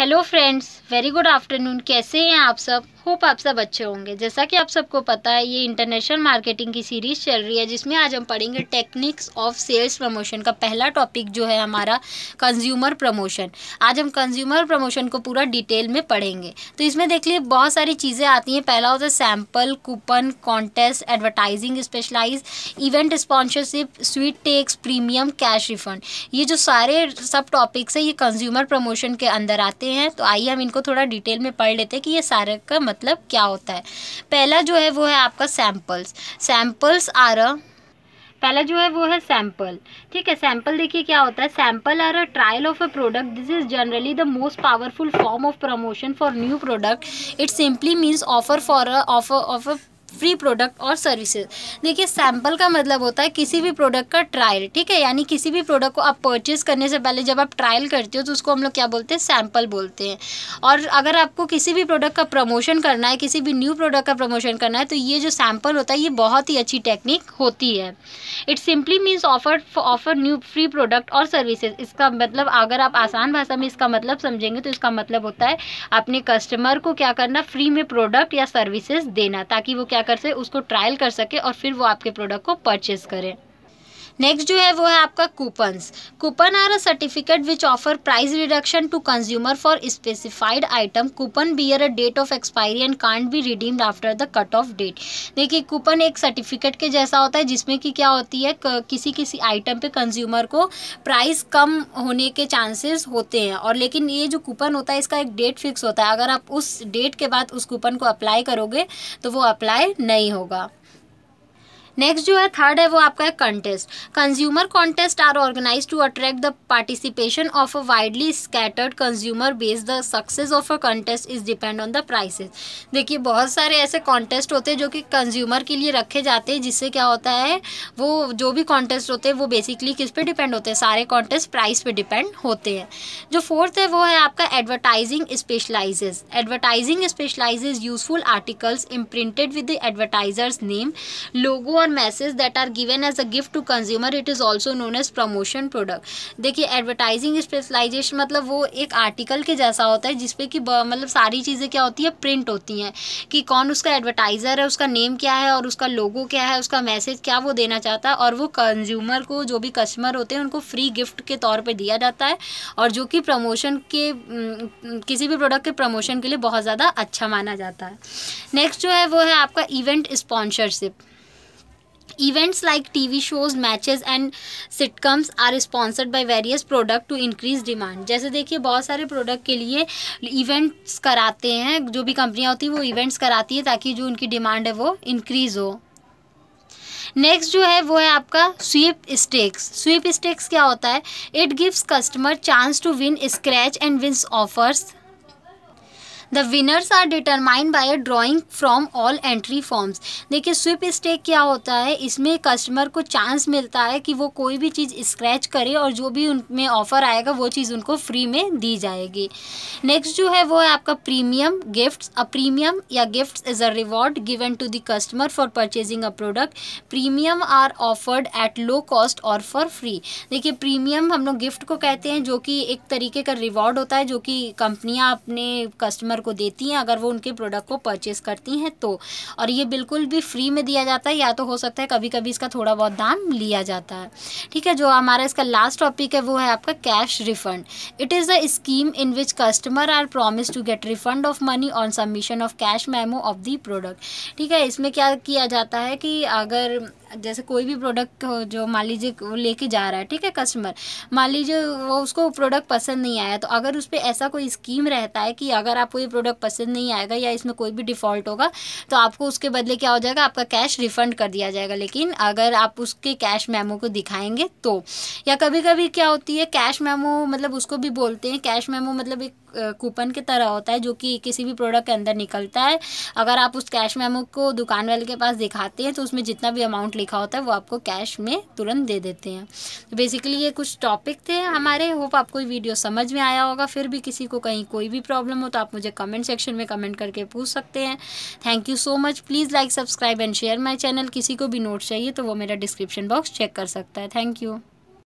hello friends very good afternoon कैसे हैं आप सब होप आप सब अच्छे होंगे जैसा कि आप सबको पता है ये इंटरनेशनल मार्केटिंग की सीरीज़ चल रही है जिसमें आज हम पढ़ेंगे टेक्निक्स ऑफ सेल्स प्रमोशन का पहला टॉपिक जो है हमारा कंज्यूमर प्रमोशन आज हम कंज्यूमर प्रमोशन को पूरा डिटेल में पढ़ेंगे तो इसमें देख लिए बहुत सारी चीज़ें आती हैं पहला होता है sample coupon contest advertising specialize event sponsorship sweepstakes premium cash refund ये जो सारे सब टॉपिक्स हैं ये कंज्यूमर प्रमोशन के अंदर आते हैं तो आइए हम इनको थोड़ा डिटेल में पढ़ लेते हैं कि ये सारे का मतलब मतलब क्या होता है पहला जो है वो है आपका सैम्पल्स सैम्पल्स आर अ पहला जो है वो है सैंपल ठीक है सैंपल देखिए क्या होता है sample or a trial of a product this is generally the most powerful form of promotion for new product it simply means offer for offer of a free product और services देखिए sample का मतलब होता है किसी भी product का trial ठीक है यानी किसी भी प्रोडक्ट को आप परचेज करने से पहले जब आप ट्रायल करते हो तो उसको हम लोग क्या बोलते हैं सैम्पल बोलते हैं और अगर आपको किसी भी प्रोडक्ट का प्रमोशन करना है किसी भी न्यू प्रोडक्ट का प्रमोशन करना है तो ये जो सैम्पल होता है ये बहुत ही अच्छी टेक्निक होती है it simply means offer offer new free product और सर्विसेज इसका मतलब अगर आप आसान भाषा में इसका मतलब समझेंगे तो इसका मतलब होता है अपने कस्टमर को क्या करना फ्री में प्रोडक्ट या सर्विसेज देना ताकि वो क्या जाकर से उसको ट्रायल कर सके और फिर वो आपके प्रोडक्ट को परचेज़ करें नेक्स्ट जो है वो है आपका coupons coupon are a certificate which offer price reduction to consumer for specified item coupon bear a date of expiry and can't be redeemed after the cut off date देखिए coupon एक certificate के जैसा होता है जिसमें कि क्या होती है किसी किसी आइटम पे कंज्यूमर को प्राइस कम होने के चांसेस होते हैं और लेकिन ये जो कूपन होता है इसका एक डेट फिक्स होता है अगर आप उस डेट के बाद उस कूपन को अप्लाई करोगे तो वो अप्लाई नहीं होगा नेक्स्ट जो है थर्ड है वो आपका है contest consumer contest are organise to attract the participation of a widely scattered consumer base the success of a contest is depend on the prizes देखिए बहुत सारे ऐसे कॉन्टेस्ट होते हैं जो कि कंज्यूमर के लिए रखे जाते हैं जिससे क्या होता है वो जो भी कॉन्टेस्ट होते हैं वो बेसिकली किस पे डिपेंड होते हैं सारे कॉन्टेस्ट प्राइस पे डिपेंड होते हैं जो फोर्थ है वो है आपका advertising specialises advertising specialises useful articles imprinted with the advertiser's name logo और message that are given as a gift to consumer it is also known as promotion product देखिए एडवर्टाइजिंग स्पेशलाइजेशन मतलब वो एक article के जैसा होता है जिसपे कि मतलब सारी चीज़ें क्या होती है प्रिंट होती हैं कि कौन उसका एडवर्टाइज़र है उसका नेम क्या है और उसका लोगो क्या है उसका मैसेज क्या वो देना चाहता है और वो कंज्यूमर को जो भी कस्टमर होते हैं उनको फ्री गिफ्ट के तौर पर दिया जाता है और जो कि प्रमोशन के किसी भी प्रोडक्ट के प्रमोशन के लिए बहुत ज़्यादा अच्छा माना जाता है नेक्स्ट जो है वो है आपका event sponsorship events like T V shows matches and sitcoms are sponsored by various product to increase demand जैसे देखिए बहुत सारे प्रोडक्ट के लिए इवेंट्स कराते हैं जो भी कंपनियाँ होती हैं वो इवेंट्स कराती है ताकि जो उनकी डिमांड है वो इंक्रीज़ हो नेक्स्ट जो है वो है आपका स्वीप स्टेक्स स्वीप स्टेक्स क्या होता है it gives customer chance to win scratch and wins offers the winners are determined by a drawing from all entry forms देखिए स्विप स्टेक क्या होता है इसमें कस्टमर को चांस मिलता है कि वो कोई भी चीज़ स्क्रैच करे और जो भी उनमें ऑफर आएगा वो चीज़ उनको फ्री में दी जाएगी नेक्स्ट जो है वो है आपका प्रीमियम गिफ्ट्स अ प्रीमियम या gifts is a reward given to the customer for purchasing a product premium are offered at low cost और फॉर फ्री देखिए प्रीमियम हम लोग गिफ्ट को कहते हैं जो कि एक तरीके का रिवॉर्ड होता है जो कि कंपनियाँ अपने कस्टमर कस्टमर को देती हैं अगर वो उनके प्रोडक्ट को परचेज़ करती हैं तो और ये बिल्कुल भी फ्री में दिया जाता है या तो हो सकता है कभी कभी इसका थोड़ा बहुत दाम लिया जाता है ठीक है जो हमारा इसका लास्ट टॉपिक है वो है आपका cash refund it is a scheme in which customer are promise to get refund of money on submission of cash memo of the product ठीक है इसमें क्या किया जाता है कि अगर जैसे कोई भी प्रोडक्ट जो मान लीजिए लेके जा रहा है ठीक है कस्टमर मान लीजिए वो उसको प्रोडक्ट पसंद नहीं आया तो अगर उस पर ऐसा कोई स्कीम रहता है कि अगर आपको ये प्रोडक्ट पसंद नहीं आएगा या इसमें कोई भी डिफ़ॉल्ट होगा तो आपको उसके बदले क्या हो जाएगा आपका कैश रिफ़ंड कर दिया जाएगा लेकिन अगर आप उसके कैश मेमो को दिखाएंगे तो या कभी कभी क्या होती है कैश मेमो मतलब उसको भी बोलते हैं कैश मेमो मतलब एक कूपन की तरह होता है जो कि किसी भी प्रोडक्ट के अंदर निकलता है अगर आप उस कैश मेमो को दुकान वाले के पास दिखाते हैं तो उसमें जितना भी अमाउंट लिखा होता है वो आपको कैश में तुरंत दे देते हैं तो बेसिकली ये कुछ टॉपिक थे हमारे होप आपको वीडियो समझ में आया होगा फिर भी किसी को कहीं कोई भी प्रॉब्लम हो तो आप मुझे कमेंट सेक्शन में कमेंट करके पूछ सकते हैं thank you so much please like subscribe and share my channel किसी को भी नोट चाहिए तो वो मेरा डिस्क्रिप्शन बॉक्स चेक कर सकता है थैंक यू